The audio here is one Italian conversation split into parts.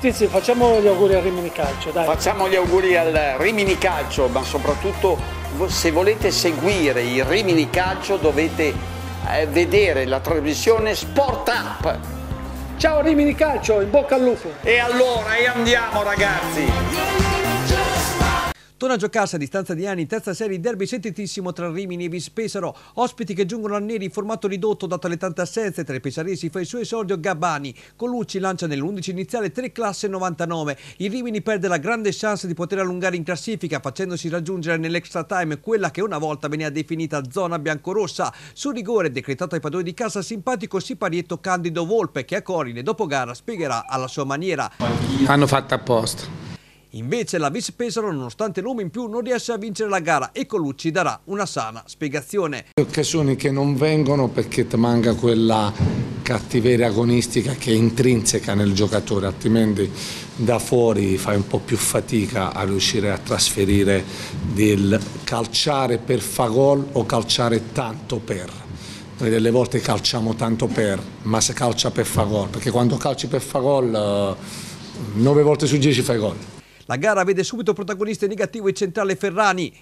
Tizi, facciamo gli auguri al Rimini Calcio, dai. Facciamo gli auguri al Rimini Calcio, ma soprattutto se volete seguire il Rimini Calcio dovete eh, vedere la trasmissione Sport Up. Ciao Rimini Calcio, in bocca al lupo. E allora, e andiamo ragazzi. Torna a giocarsi a distanza di anni in terza serie il derby sentitissimo tra Rimini e Vispesaro, ospiti che giungono a neri in formato ridotto dato le tante assenze, tra i pesaresi fa il suo esordio Gabbani, Colucci lancia nell'11 iniziale 3 classe 99, il Rimini perde la grande chance di poter allungare in classifica facendosi raggiungere nell'extra time quella che una volta veniva definita zona biancorossa, su rigore decretato ai padroni di casa simpatico siparietto Candido Volpe che a Corine dopo gara spiegherà alla sua maniera. Hanno fatto apposta Invece la Vis Pesaro, nonostante l'uomo in più, non riesce a vincere la gara e Colucci darà una sana spiegazione. Le Occasioni che non vengono perché manca quella cattiveria agonistica che è intrinseca nel giocatore, altrimenti da fuori fai un po' più fatica a riuscire a trasferire del calciare per fa gol o calciare tanto per. Noi delle volte calciamo tanto per, ma se calcia per fa gol, perché quando calci per fa gol 9 eh, volte su 10 fai gol. La gara vede subito protagonista in negativo il centrale Ferrani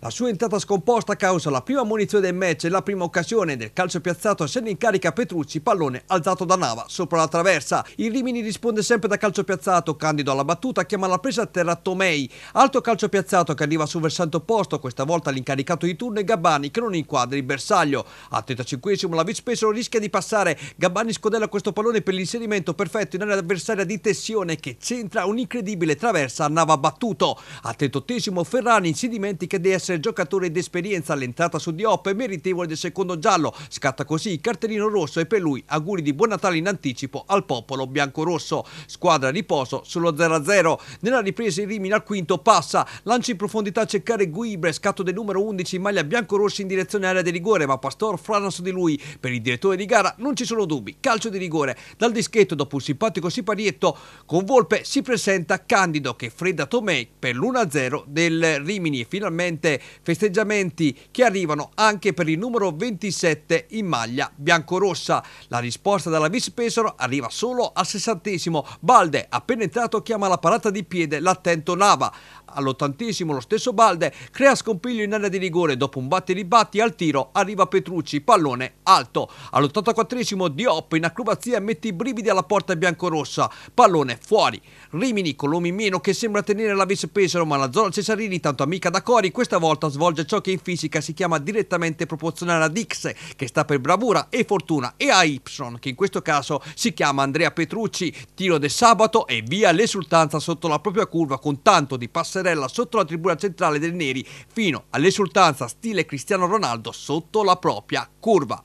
la sua entrata scomposta causa la prima munizione del match e la prima occasione del calcio piazzato scende in carica Petrucci, pallone alzato da Nava sopra la traversa. Il Rimini risponde sempre da calcio piazzato, Candido alla battuta chiama la presa a terra Tomei. Alto calcio piazzato che arriva sul versante opposto, questa volta l'incaricato di turno è Gabbani che non inquadra il bersaglio. Al 35esimo la Vispesolo rischia di passare, Gabbani scodella questo pallone per l'inserimento perfetto in area avversaria di Tessione che centra un'incredibile traversa a Nava battuto. Al 38esimo Ferrani si dimentica di essere essere giocatore d'esperienza all'entrata su Diop e meritevole del secondo giallo. Scatta così il cartellino rosso e per lui auguri di buon Natale in anticipo al popolo biancorosso. Squadra riposo sullo 0-0. Nella ripresa il Rimini al quinto passa, lancia in profondità a cercare Guibre, scatto del numero 11 in maglia biancorossi in direzione area di rigore, ma Pastor frana su di lui. Per il direttore di gara non ci sono dubbi, calcio di rigore. Dal dischetto dopo un simpatico siparietto con Volpe si presenta Candido che fredda Tomei per l'1-0 del Rimini e finalmente festeggiamenti che arrivano anche per il numero 27 in maglia biancorossa. La risposta dalla Vis Pesaro arriva solo al sessantesimo. Balde, appena entrato, chiama la parata di piede l'attento Nava. All'ottantesimo lo stesso Balde crea scompiglio in area di rigore. Dopo un batti ribatti al tiro arriva Petrucci, pallone alto. All'84esimo Diop in acrobazia mette i brividi alla porta biancorossa. Pallone fuori. Rimini, Colomi meno che sembra tenere la vis Pesaro ma la zona Cesarini tanto amica da Cori questa volta volta svolge ciò che in fisica si chiama direttamente proporzionale ad X, che sta per bravura e fortuna, e a Y, che in questo caso si chiama Andrea Petrucci, tiro del sabato e via l'esultanza sotto la propria curva con tanto di passerella sotto la tribuna centrale del Neri, fino all'esultanza stile Cristiano Ronaldo sotto la propria curva.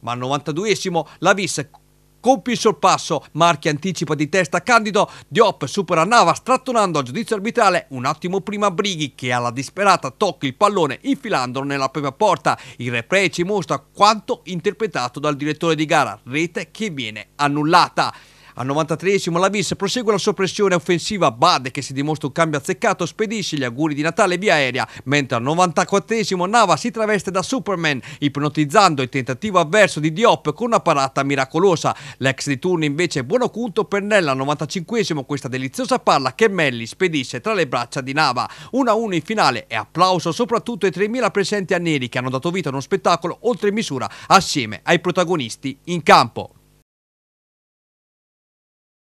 Ma al 92esimo la Vis compie il sorpasso, Marchi anticipa di testa Candido, Diop supera Nava strattonando a giudizio arbitrale un attimo prima Brighi che alla disperata tocca il pallone infilandolo nella prima porta. Il replay ci mostra quanto interpretato dal direttore di gara, rete che viene annullata. Al 93esimo la Vis prosegue la sua pressione offensiva, Bad che si dimostra un cambio azzeccato spedisce gli auguri di Natale via aerea, mentre al 94esimo Nava si traveste da Superman ipnotizzando il tentativo avverso di Diop con una parata miracolosa. L'ex di turno invece è buono punto per Nella al 95esimo questa deliziosa palla che Melli spedisce tra le braccia di Nava. 1-1 in finale e applauso soprattutto ai 3.000 presenti a Neri che hanno dato vita a uno spettacolo oltre misura assieme ai protagonisti in campo.